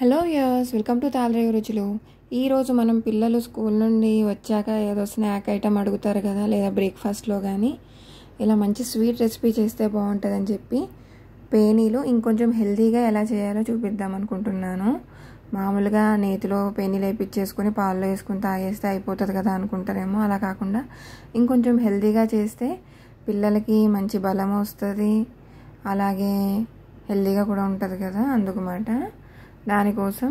hello యర్స్ welcome to తాలరేయ రుచులు ఈరోజు మనం పిల్లలు స్కూల్ నుండి వచ్చాక ఏదో స్నాక్ ఐటమ్ అడుగుతారు కదా లేదా బ్రేక్ఫాస్ట్లో కానీ ఇలా మంచి స్వీట్ రెసిపీ చేస్తే బాగుంటుందని చెప్పి పేనీలు ఇంకొంచెం హెల్తీగా ఎలా చేయాలో చూపిద్దాం అనుకుంటున్నాను మామూలుగా నేతిలో పేనీలు వేపించేసుకొని పాల్లో వేసుకుని తాగేస్తే అయిపోతుంది కదా అనుకుంటారేమో అలా కాకుండా ఇంకొంచెం హెల్తీగా చేస్తే పిల్లలకి మంచి బలం వస్తుంది అలాగే హెల్తీగా కూడా ఉంటుంది కదా అందుకు మాట దానికోసం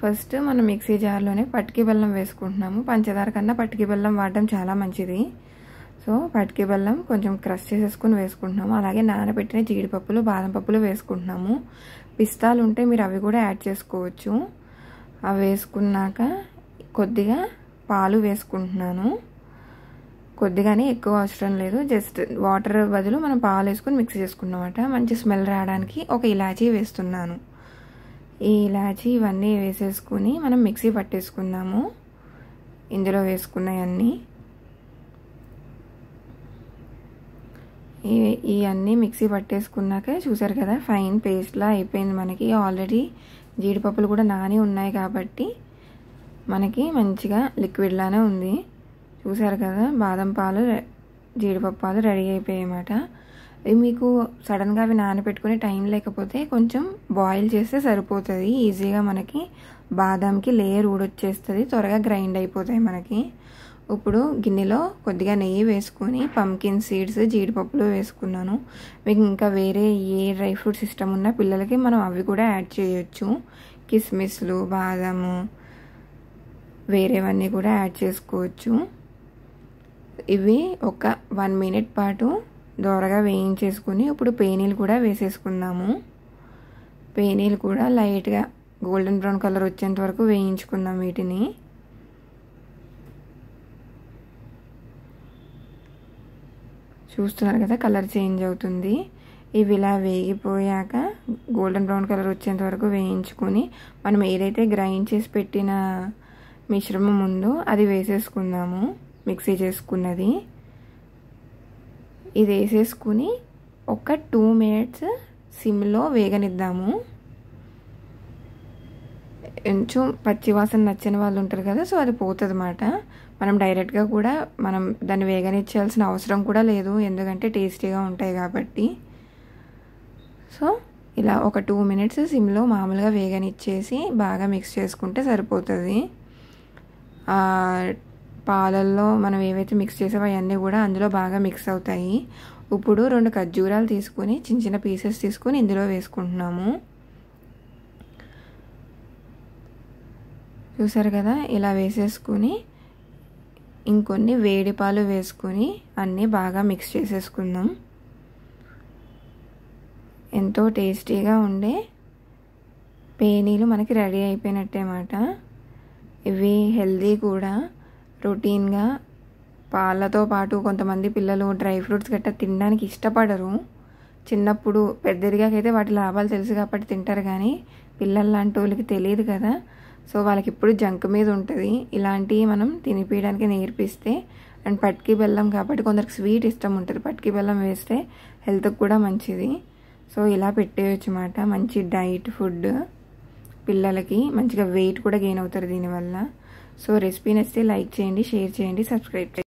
ఫస్ట్ మనం మిక్సీ జార్లోనే పటికి బెల్లం వేసుకుంటున్నాము పంచదార కన్నా పటికి బెల్లం వాడడం చాలా మంచిది సో పటికి బెల్లం కొంచెం క్రష్ చేసేసుకుని వేసుకుంటున్నాము అలాగే నానబెట్టిన జీడిపప్పులు బాదం పప్పులు వేసుకుంటున్నాము పిస్తాలు ఉంటే మీరు అవి కూడా యాడ్ చేసుకోవచ్చు అవి వేసుకున్నాక కొద్దిగా పాలు వేసుకుంటున్నాను కొద్దిగానే ఎక్కువ అవసరం లేదు జస్ట్ వాటర్ బదులు మనం పాలు వేసుకుని మిక్స్ చేసుకున్నమాట మంచి స్మెల్ రావడానికి ఒక ఇలాచీ వేస్తున్నాను ఈ ఇలాచి ఇవన్నీ వేసేసుకుని మనం మిక్సీ పట్టేసుకుందాము ఇందులో వేసుకున్నవన్నీ ఇవన్నీ మిక్సీ పట్టేసుకున్నాక చూసారు కదా ఫైన్ పేస్ట్లా అయిపోయింది మనకి ఆల్రెడీ జీడిపప్పులు కూడా నాని ఉన్నాయి కాబట్టి మనకి మంచిగా లిక్విడ్లానే ఉంది చూసారు కదా బాదం పాలు జీడిపప్పాలు రెడీ అయిపోయాయి అన్నమాట ఇవి మీకు సడన్గా అవి నానబెట్టుకునే టైం లేకపోతే కొంచెం బాయిల్ చేస్తే సరిపోతుంది ఈజీగా మనకి బాదంకి లేయర్ ఊడొచ్చేస్తుంది త్వరగా గ్రైండ్ అయిపోతాయి మనకి ఇప్పుడు గిన్నెలో కొద్దిగా నెయ్యి వేసుకొని పంకిన్ సీడ్స్ జీడిపప్పులు వేసుకున్నాను మీకు ఇంకా వేరే ఏ డ్రై ఫ్రూట్స్ సిస్టమ్ ఉన్న పిల్లలకి మనం అవి కూడా యాడ్ చేయొచ్చు కిస్మిస్లు బాదము వేరేవన్నీ కూడా యాడ్ చేసుకోవచ్చు ఇవి ఒక వన్ మినిట్ పాటు దోరగా వేయించేసుకుని ఇప్పుడు పేనీలు కూడా వేసేసుకుందాము పేనీలు కూడా లైట్గా గోల్డెన్ బ్రౌన్ కలర్ వచ్చేంత వరకు వేయించుకుందాం వీటిని చూస్తున్నారు కదా కలర్ చేంజ్ అవుతుంది ఇవి ఇలా వేగిపోయాక గోల్డెన్ బ్రౌన్ కలర్ వచ్చేంత వరకు వేయించుకొని మనం ఏదైతే గ్రైండ్ చేసి పెట్టిన మిశ్రమం ఉందో అది వేసేసుకుందాము మిక్సీ చేసుకున్నది ఇది వేసేసుకుని ఒక టూ మినిట్స్ సిమ్లో వేగనిద్దాము కొంచెం పచ్చివాసన నచ్చని వాళ్ళు ఉంటారు కదా సో అది పోతుంది అన్నమాట మనం డైరెక్ట్గా కూడా మనం దాన్ని వేగనిచ్చేయాల్సిన అవసరం కూడా లేదు ఎందుకంటే టేస్టీగా ఉంటాయి కాబట్టి సో ఇలా ఒక టూ మినిట్స్ సిమ్లో మామూలుగా వేగనిచ్చేసి బాగా మిక్స్ చేసుకుంటే సరిపోతుంది పాలల్లో మనం ఏవైతే మిక్స్ చేసామో అవన్నీ కూడా అందులో బాగా మిక్స్ అవుతాయి ఇప్పుడు రెండు ఖర్జూరాలు తీసుకుని చిన్న చిన్న పీసెస్ తీసుకుని ఇందులో వేసుకుంటున్నాము చూసారు కదా ఇలా వేసేసుకుని ఇంకొన్ని వేడి పాలు వేసుకుని అన్నీ బాగా మిక్స్ చేసేసుకుందాం ఎంతో టేస్టీగా ఉండే పేనీలు మనకి రెడీ అయిపోయినట్టే మాట ఇవి హెల్దీ కూడా రొటీన్గా పాలతో పాటు కొంతమంది పిల్లలు డ్రై ఫ్రూట్స్ గట్టా తినడానికి ఇష్టపడరు చిన్నప్పుడు పెద్దదిగాకైతే వాటి లాభాలు తెలుసు కాబట్టి తింటారు కానీ పిల్లలు లాంటి వాళ్ళకి తెలియదు కదా సో వాళ్ళకి ఇప్పుడు జంక్ మీద ఉంటుంది ఇలాంటివి మనం తినిపించడానికి నేర్పిస్తే అండ్ పట్కి బెల్లం కాబట్టి కొందరికి స్వీట్ ఇష్టం ఉంటుంది పట్కి బెల్లం వేస్తే హెల్త్కి కూడా మంచిది సో ఇలా పెట్టేయచ్చు అన్నమాట మంచి డైట్ ఫుడ్ పిల్లలకి మంచిగా వెయిట్ కూడా గెయిన్ అవుతారు దీనివల్ల సో రెసిపీ నచ్చితే లైక్ చేయండి షేర్ చేయండి సబ్స్క్రైబ్ చేయండి